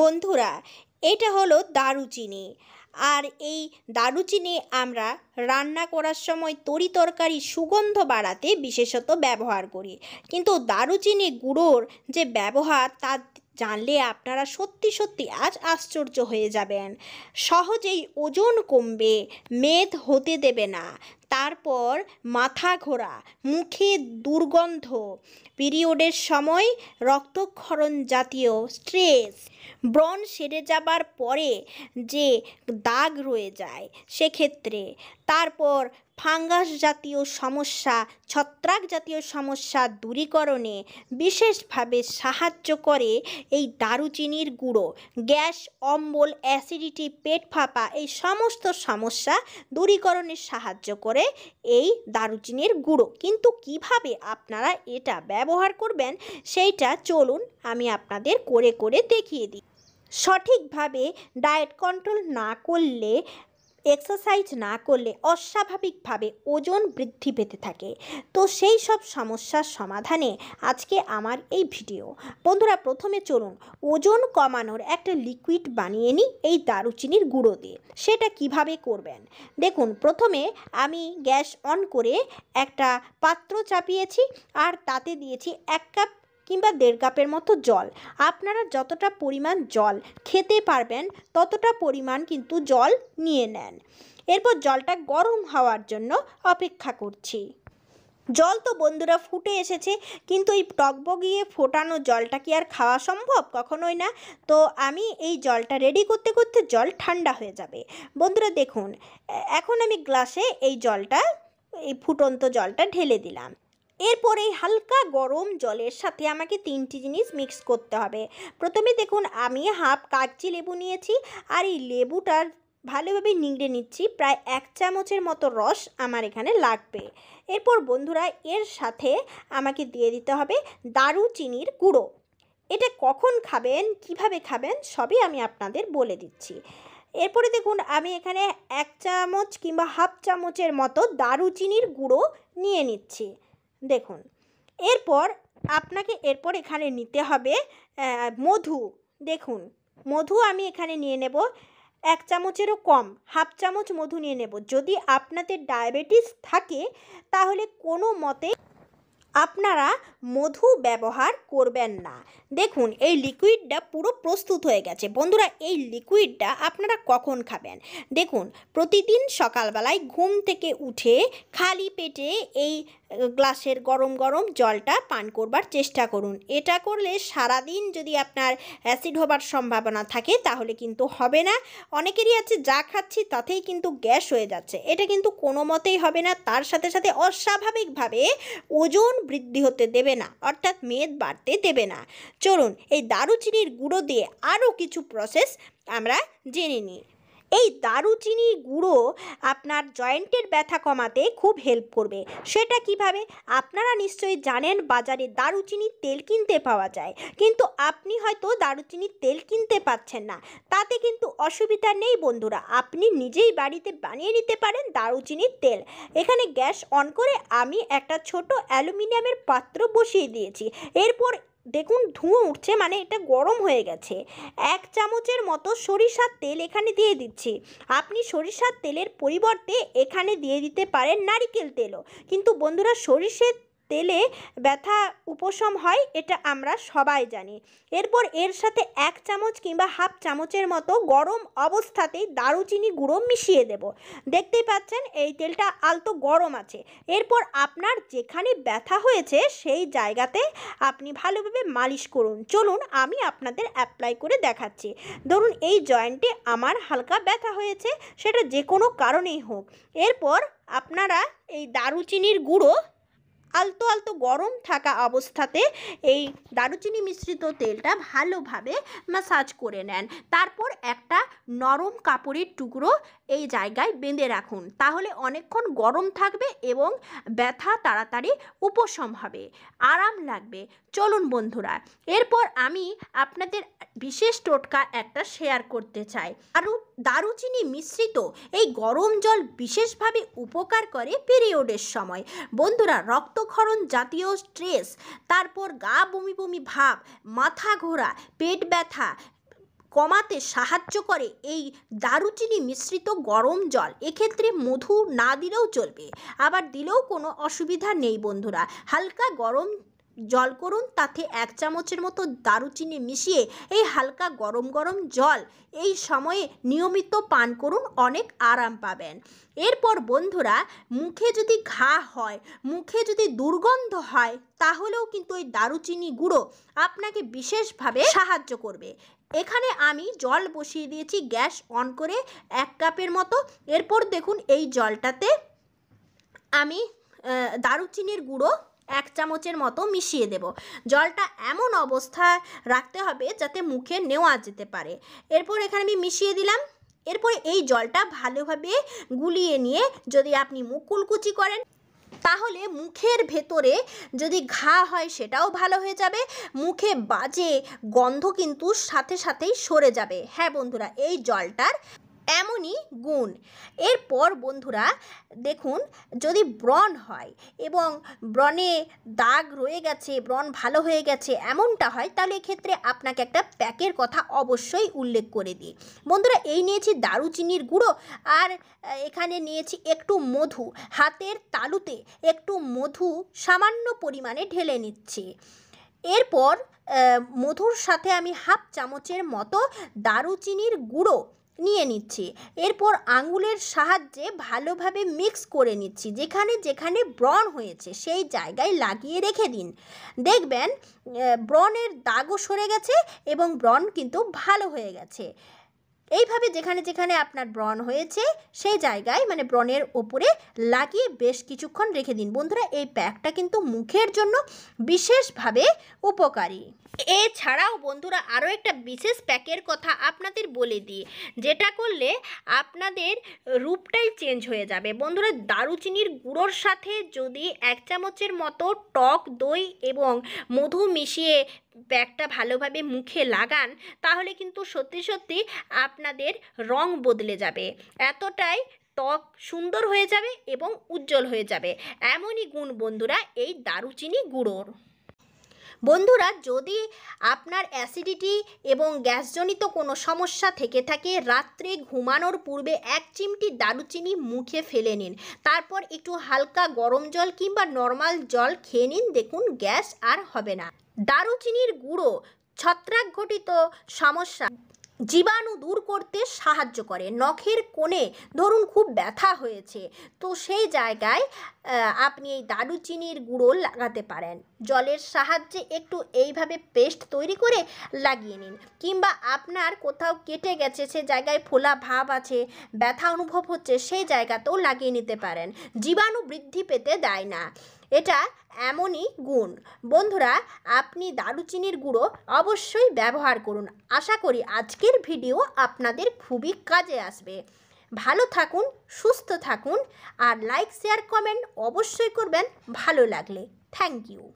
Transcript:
বন্ধুরা এটা হলো দারুচিনি আর এই দারুচিনি আমরা রান্না করার সময় তরি তরকারি সুগন্ধ বাড়াতে বিশেষত ব্যবহার করি কিন্তু দারুচিনি গুঁড়োর যে ব্যবহার তা জানলে আপনারা সত্যি সত্যি আজ আশ্চর্য হয়ে যাবেন সহজেই ওজন কমবে মেদ হতে দেবে না তারপর মাথা ঘোরা মুখে দুর্গন্ধ পিরিয়ডের সময় রক্তক্ষরণ জাতীয় স্ট্রেস ব্রণ সেরে যাবার পরে যে দাগ রয়ে যায় সেক্ষেত্রে তারপর ফাঙ্গাস জাতীয় সমস্যা ছত্রাক জাতীয় সমস্যা দূরীকরণে বিশেষভাবে সাহায্য করে এই দারুচিনির গুঁড়ো গ্যাস অম্বল অ্যাসিডিটি পেট ফাঁপা এই সমস্ত সমস্যা দূরীকরণে সাহায্য করে করে এই দারুচিনির গুঁড়ো কিন্তু কিভাবে আপনারা এটা ব্যবহার করবেন সেইটা চলুন আমি আপনাদের করে করে দেখিয়ে দিই সঠিকভাবে ডায়েট কন্ট্রোল না করলে এক্সারসাইজ না করলে অস্বাভাবিকভাবে ওজন বৃদ্ধি পেতে থাকে তো সেই সব সমস্যার সমাধানে আজকে আমার এই ভিডিও বন্ধুরা প্রথমে চলুন ওজন কমানোর একটা লিকুইড বানিয়ে নিই এই দারুচিনির গুঁড়ো দিয়ে সেটা কিভাবে করবেন দেখুন প্রথমে আমি গ্যাস অন করে একটা পাত্র চাপিয়েছি আর তাতে দিয়েছি এক কাপ কিংবা দেড় কাপের মতো জল আপনারা যতটা পরিমাণ জল খেতে পারবেন ততটা পরিমাণ কিন্তু জল নিয়ে নেন এরপর জলটা গরম হওয়ার জন্য অপেক্ষা করছি জল তো বন্ধুরা ফুটে এসেছে কিন্তু এই টকবগিয়ে ফোটানো জলটা কি আর খাওয়া সম্ভব কখনোই না তো আমি এই জলটা রেডি করতে করতে জল ঠান্ডা হয়ে যাবে বন্ধুরা দেখুন এখন আমি গ্লাসে এই জলটা এই ফুটন্ত জলটা ঢেলে দিলাম এরপর এই হালকা গরম জলের সাথে আমাকে তিনটি জিনিস মিক্স করতে হবে প্রথমে দেখুন আমি হাফ কাগজি লেবু নিয়েছি আর এই লেবুটার ভালোভাবে নিংড়ে নিচ্ছি প্রায় এক চামচের মতো রস আমার এখানে লাগবে এরপর বন্ধুরা এর সাথে আমাকে দিয়ে দিতে হবে দারুচিনির গুঁড়ো এটা কখন খাবেন কিভাবে খাবেন সবই আমি আপনাদের বলে দিচ্ছি এরপরে দেখুন আমি এখানে এক চামচ কিংবা হাফ চামচের মতো দারুচিনির গুঁড়ো নিয়ে নিচ্ছি দেখুন এরপর আপনাকে এরপর এখানে নিতে হবে মধু দেখুন মধু আমি এখানে নিয়ে নেব এক চামচেরও কম হাফ চামচ মধু নিয়ে নেব যদি আপনাদের ডায়াবেটিস থাকে তাহলে কোনো মতে আপনারা মধু ব্যবহার করবেন না দেখুন এই লিকুইডটা পুরো প্রস্তুত হয়ে গেছে বন্ধুরা এই লিকুইডটা আপনারা কখন খাবেন দেখুন প্রতিদিন সকালবেলায় ঘুম থেকে উঠে খালি পেটে এই গ্লাসের গরম গরম জলটা পান করবার চেষ্টা করুন এটা করলে সারাদিন যদি আপনার অ্যাসিড হবার সম্ভাবনা থাকে তাহলে কিন্তু হবে না অনেকেরই আছে যা খাচ্ছি তাতেই কিন্তু গ্যাস হয়ে যাচ্ছে এটা কিন্তু কোনো মতেই হবে না তার সাথে সাথে অস্বাভাবিকভাবে ওজন বৃদ্ধি হতে দেবে না অর্থাৎ মেদ বাড়তে দেবে না চলুন এই দারুচিনির গুঁড়ো দিয়ে আরও কিছু প্রসেস আমরা জেনে নিই এই দারুচিনি গুঁড়ো আপনার জয়েন্টের ব্যথা কমাতে খুব হেল্প করবে সেটা কিভাবে আপনারা নিশ্চয়ই জানেন বাজারে দারুচিনির তেল কিনতে পাওয়া যায় কিন্তু আপনি হয়তো দারুচিনির তেল কিনতে পাচ্ছেন না তাতে কিন্তু অসুবিধা নেই বন্ধুরা আপনি নিজেই বাড়িতে বানিয়ে নিতে পারেন দারুচিনির তেল এখানে গ্যাস অন করে আমি একটা ছোট অ্যালুমিনিয়ামের পাত্র বসিয়ে দিয়েছি এরপর দেখুন ধুঁয়ো উঠছে মানে এটা গরম হয়ে গেছে এক চামচের মতো সরিষার তেল এখানে দিয়ে দিচ্ছি আপনি সরিষার তেলের পরিবর্তে এখানে দিয়ে দিতে পারেন নারিকেল তেলও কিন্তু বন্ধুরা সরিষের তেলে ব্যথা উপশম হয় এটা আমরা সবাই জানি এরপর এর সাথে এক চামচ কিংবা হাফ চামচের মতো গরম অবস্থাতেই দারুচিনি গুঁড়ো মিশিয়ে দেব দেখতেই পাচ্ছেন এই তেলটা আলতো গরম আছে এরপর আপনার যেখানে ব্যথা হয়েছে সেই জায়গাতে আপনি ভালোভাবে মালিশ করুন চলুন আমি আপনাদের অ্যাপ্লাই করে দেখাচ্ছি ধরুন এই জয়েন্টে আমার হালকা ব্যথা হয়েছে সেটা যে কোনো কারণেই হোক এরপর আপনারা এই দারুচিনির গুঁড়ো আলতো আলতো গরম থাকা অবস্থাতে এই দারুচিনি মিশ্রিত তেলটা ভালোভাবে ম্যাসাজ করে নেন তারপর একটা নরম কাপড়ের টুকরো এই জায়গায় বেঁধে রাখুন তাহলে অনেকক্ষণ গরম থাকবে এবং ব্যথা তাড়াতাড়ি উপশম হবে আরাম লাগবে চলুন বন্ধুরা এরপর আমি আপনাদের বিশেষ টোটকা একটা শেয়ার করতে চাই আরও দারুচিনি মিশ্রিত এই গরম জল বিশেষভাবে উপকার করে পিরিয়ডের সময় বন্ধুরা রক্তক্ষরণ জাতীয় স্ট্রেস তারপর গা বমি বমি ভাব মাথা ঘোরা পেট ব্যথা কমাতে সাহায্য করে এই দারুচিনি মিশ্রিত গরম জল এক্ষেত্রে মধু না দিলেও চলবে আবার দিলেও কোনো অসুবিধা নেই বন্ধুরা হালকা গরম জল করুন তাতে এক চামচের মতো দারুচিনি মিশিয়ে এই হালকা গরম গরম জল এই সময়ে নিয়মিত পান করুন অনেক আরাম পাবেন এরপর বন্ধুরা মুখে যদি ঘা হয় মুখে যদি দুর্গন্ধ হয় তাহলেও কিন্তু এই দারুচিনি গুঁড়ো আপনাকে বিশেষভাবে সাহায্য করবে এখানে আমি জল বসিয়ে দিয়েছি গ্যাস অন করে এক কাপের মতো এরপর দেখুন এই জলটাতে আমি দারুচিনির গুঁড়ো এক চামচের মতো মিশিয়ে দেব জলটা এমন অবস্থায় রাখতে হবে যাতে মুখে নেওয়া যেতে পারে এরপর এখানে আমি মিশিয়ে দিলাম এরপরে এই জলটা ভালোভাবে গুলিয়ে নিয়ে যদি আপনি মুখ কুলকুচি করেন তাহলে মুখের ভেতরে যদি ঘা হয় সেটাও ভালো হয়ে যাবে মুখে বাজে গন্ধ কিন্তু সাথে সাথেই সরে যাবে হ্যাঁ বন্ধুরা এই জলটার এমনই গুণ এরপর বন্ধুরা দেখুন যদি ব্রণ হয় এবং ব্রণে দাগ রয়ে গেছে ব্রণ ভালো হয়ে গেছে এমনটা হয় তাহলে এক্ষেত্রে আপনাকে একটা প্যাকের কথা অবশ্যই উল্লেখ করে দিই বন্ধুরা এই নিয়েছি দারুচিনির গুঁড়ো আর এখানে নিয়েছি একটু মধু হাতের তালুতে একটু মধু সামান্য পরিমাণে ঢেলে নিচ্ছে এরপর মধুর সাথে আমি হাফ চামচের মতো দারুচিনির গুঁড়ো নিয়ে নিচ্ছি এরপর আঙুলের সাহায্যে ভালোভাবে মিক্স করে নিচ্ছি যেখানে যেখানে ব্রণ হয়েছে সেই জায়গায় লাগিয়ে রেখে দিন দেখবেন ব্রণের দাগও সরে গেছে এবং ব্রণ কিন্তু ভালো হয়ে গেছে এইভাবে যেখানে যেখানে আপনার ব্রণ হয়েছে সেই জায়গায় মানে ব্রণের ওপরে লাগিয়ে বেশ কিছুক্ষণ রেখে দিন বন্ধুরা এই প্যাকটা কিন্তু মুখের জন্য বিশেষভাবে উপকারী এছাড়াও বন্ধুরা আরও একটা বিশেষ প্যাকের কথা আপনাদের বলে দিই যেটা করলে আপনাদের রূপটাই চেঞ্জ হয়ে যাবে বন্ধুরা দারুচিনির গুঁড়োর সাথে যদি এক চামচের মতো টক দই এবং মধু মিশিয়ে ব্যাগটা ভালোভাবে মুখে লাগান তাহলে কিন্তু সত্যি সত্যি আপনাদের রং বদলে যাবে এতটাই ত্বক সুন্দর হয়ে যাবে এবং উজ্জ্বল হয়ে যাবে এমনই গুণ বন্ধুরা এই দারুচিনি গুঁড়োর বন্ধুরা যদি আপনার অ্যাসিডিটি এবং গ্যাসজনিত কোনো সমস্যা থেকে থাকে রাত্রে ঘুমানোর পূর্বে এক চিমটি দারুচিনি মুখে ফেলে নিন তারপর একটু হালকা গরম জল কিংবা নর্মাল জল খেয়ে নিন দেখুন গ্যাস আর হবে না দারুচিনির গুঁড়ো ছত্রাক ঘটিত সমস্যা জীবাণু দূর করতে সাহায্য করে নখের কোণে ধরুন খুব ব্যথা হয়েছে তো সেই জায়গায় আপনি এই দারুচিনির গুঁড়ো লাগাতে পারেন জলের সাহায্যে একটু এইভাবে পেস্ট তৈরি করে লাগিয়ে নিন কিংবা আপনার কোথাও কেটে গেছে সে জায়গায় ফোলা ভাব আছে ব্যথা অনুভব হচ্ছে সেই জায়গাতেও লাগিয়ে নিতে পারেন জীবাণু বৃদ্ধি পেতে দেয় না এটা এমনই গুণ বন্ধুরা আপনি দারুচিনির গুঁড়ো অবশ্যই ব্যবহার করুন আশা করি আজকের ভিডিও আপনাদের খুবই কাজে আসবে ভালো থাকুন সুস্থ থাকুন আর লাইক শেয়ার কমেন্ট অবশ্যই করবেন ভালো লাগলে থ্যাংক ইউ